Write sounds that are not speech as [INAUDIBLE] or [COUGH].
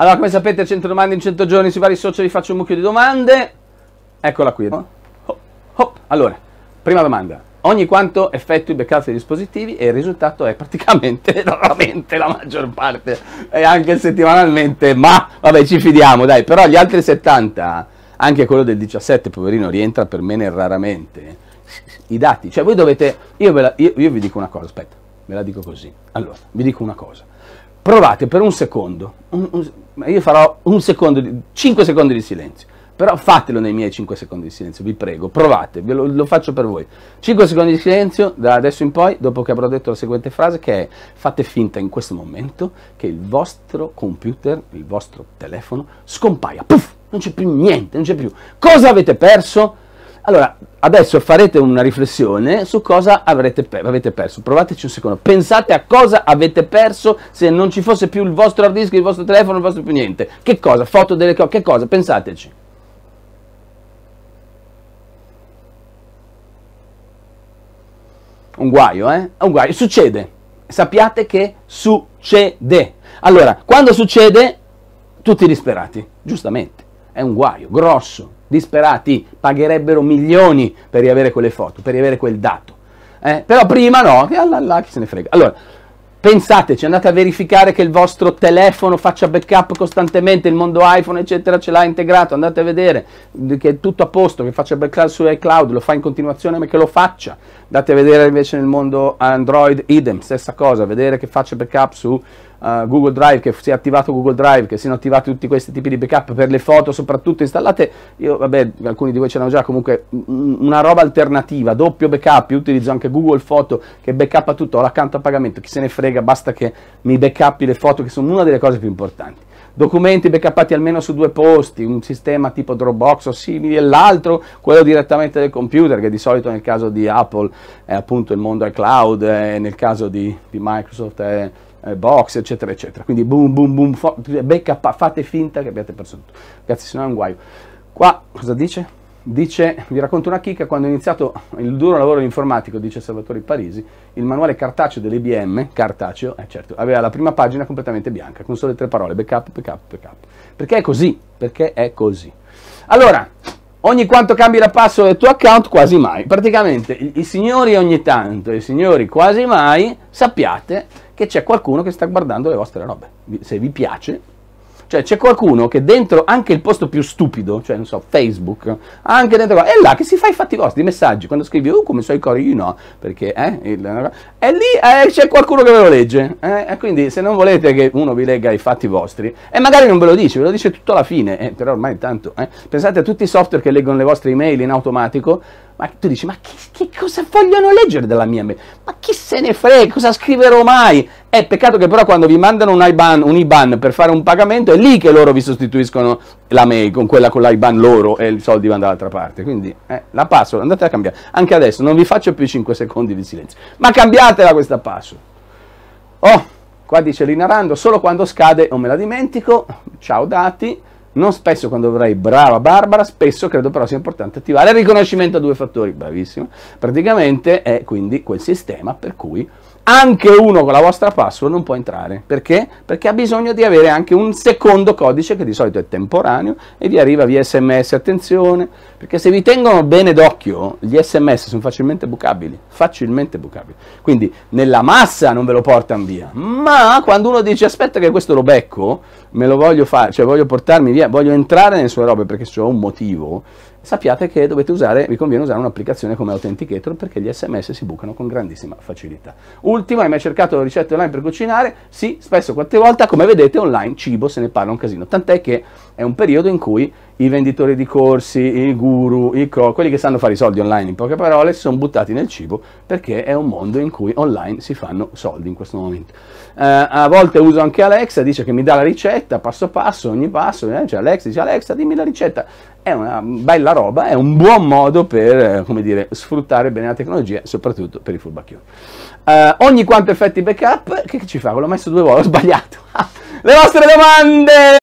Allora, come sapete, 100 domande in 100 giorni sui vari social, vi faccio un mucchio di domande. Eccola qui. Oh, oh. Allora, prima domanda. Ogni quanto effettui backup dei dispositivi e il risultato è praticamente [LAUGHS] raramente la maggior parte e anche settimanalmente, ma vabbè ci fidiamo dai, però gli altri 70, anche quello del 17 poverino rientra per me nel raramente, i dati, cioè voi dovete, io, la, io, io vi dico una cosa, aspetta, ve la dico così, allora vi dico una cosa, provate per un secondo, un, un, io farò un secondo, 5 secondi di silenzio. Però fatelo nei miei 5 secondi di silenzio, vi prego, provate, lo, lo, faccio per voi. 5 secondi di silenzio da adesso in poi, dopo che avrò detto la seguente frase, che è fate finta in questo momento che il vostro computer, il vostro telefono scompaia, puff, non c'è più niente, non c'è più. Cosa avete perso? Allora, adesso farete una riflessione su cosa avrete per avete perso. Provateci un secondo. Pensate a cosa avete perso se non ci fosse più il vostro hard disk, il vostro telefono, il vostro più niente. Che cosa? Foto delle cose? Che cosa? Pensateci. Un guaio, eh? Un guaio. Succede. Sappiate che succede. Allora, quando succede, tutti disperati, giustamente. È un guaio grosso, disperati, pagherebbero milioni per riavere quelle foto, per riavere quel dato. Eh? Però prima no, che Allah, Allah chi se ne frega. Allora, Pensateci, andate a verificare che il vostro telefono faccia backup costantemente, il mondo iPhone eccetera ce l'ha integrato, andate a vedere che è tutto a posto, che faccia backup su iCloud, lo fa in continuazione ma che lo faccia. Andate a vedere invece nel mondo Android idem, stessa cosa, vedere che faccia backup su Uh, Google Drive, che sia attivato Google Drive, che siano attivati tutti questi tipi di backup per le foto, soprattutto installate, io vabbè, alcuni di voi ce l'hanno già, comunque una roba alternativa, doppio backup, io utilizzo anche Google Photo che backup tutto, ho l'accanto a pagamento, chi se ne frega carica, basta che mi backupi le foto che sono una delle cose più importanti. Documenti backupati almeno su due posti, un sistema tipo Dropbox o simili e l'altro quello direttamente del computer che di solito nel caso di Apple è appunto il mondo è cloud, nel caso di, di Microsoft è box, eccetera, eccetera. Quindi boom, boom, boom, fate finta che abbiate perso tutto. Ragazzi, se no è un guaio. Qua cosa dice? Dice, vi racconto una chicca, quando ho iniziato il duro lavoro informatico, dice Salvatore Parisi, il manuale cartaceo dell'IBM, cartaceo, eh certo, aveva la prima pagina completamente bianca, con solo tre parole, backup, backup, backup. Perché è così? Perché è così. Allora, ogni quanto cambi la password del tuo account, quasi mai. Praticamente, i, i signori ogni tanto, i signori quasi mai, sappiate che c'è qualcuno che sta guardando le vostre robe. Se vi piace, cioè c'è qualcuno che dentro anche il posto più stupido, cioè non so, Facebook, anche dentro è là che si fa i fatti vostri, i messaggi, quando scrivi, oh come so i cori, io no, perché, eh, il, e lì eh, c'è qualcuno che ve lo legge, eh, e quindi se non volete che uno vi legga i fatti vostri, e magari non ve lo dice, ve lo dice tutto alla fine, eh, però ormai tanto, eh, pensate a tutti i software che leggono le vostre email in automatico, ma tu dici, ma che, che cosa vogliono leggere della mia mail? Ma chi se ne frega, cosa scriverò mai? Eh, peccato che però quando vi mandano un IBAN, un IBAN per fare un pagamento è lì che loro vi sostituiscono la mail con quella con l'IBAN loro e i soldi vanno dall'altra parte. Quindi eh, la password andate a cambiare. Anche adesso non vi faccio più 5 secondi di silenzio. Ma cambiatela questa password. Oh, qua dice Linarando, solo quando scade o me la dimentico. Ciao dati. Non spesso quando avrai brava Barbara, spesso credo però sia importante attivare il riconoscimento a due fattori. Bravissimo. Praticamente è quindi quel sistema per cui anche uno con la vostra password non può entrare. Perché? Perché ha bisogno di avere anche un secondo codice che di solito è temporaneo e vi arriva via sms, attenzione, perché se vi tengono bene d'occhio gli sms sono facilmente bucabili, facilmente bucabili. Quindi nella massa non ve lo portano via, ma quando uno dice aspetta che questo lo becco, me lo voglio fare, cioè voglio portarmi via, voglio entrare nelle sue robe perché ho un motivo, sappiate che dovete usare, vi conviene usare un'applicazione come Authenticator perché gli sms si bucano con grandissima facilità. Ultimo, hai mai cercato la ricetta online per cucinare? Sì, spesso qualche volta, come vedete online cibo se ne parla un casino, tant'è che è un periodo in cui i venditori di corsi, i guru, i co, quelli che sanno fare i soldi online in poche parole, si sono buttati nel cibo perché è un mondo in cui online si fanno soldi in questo momento. Eh, a volte uso anche Alexa, dice che mi dà la ricetta passo passo, ogni passo, eh, cioè Alexa dice Alexa dimmi la ricetta, è una bella roba, è un buon modo per, eh, come dire, sfruttare bene la tecnologia, soprattutto per i furbacchioni. Eh, ogni quanto effetti backup, che ci fa? L'ho messo due volte, ho sbagliato. [LAUGHS] Le vostre domande!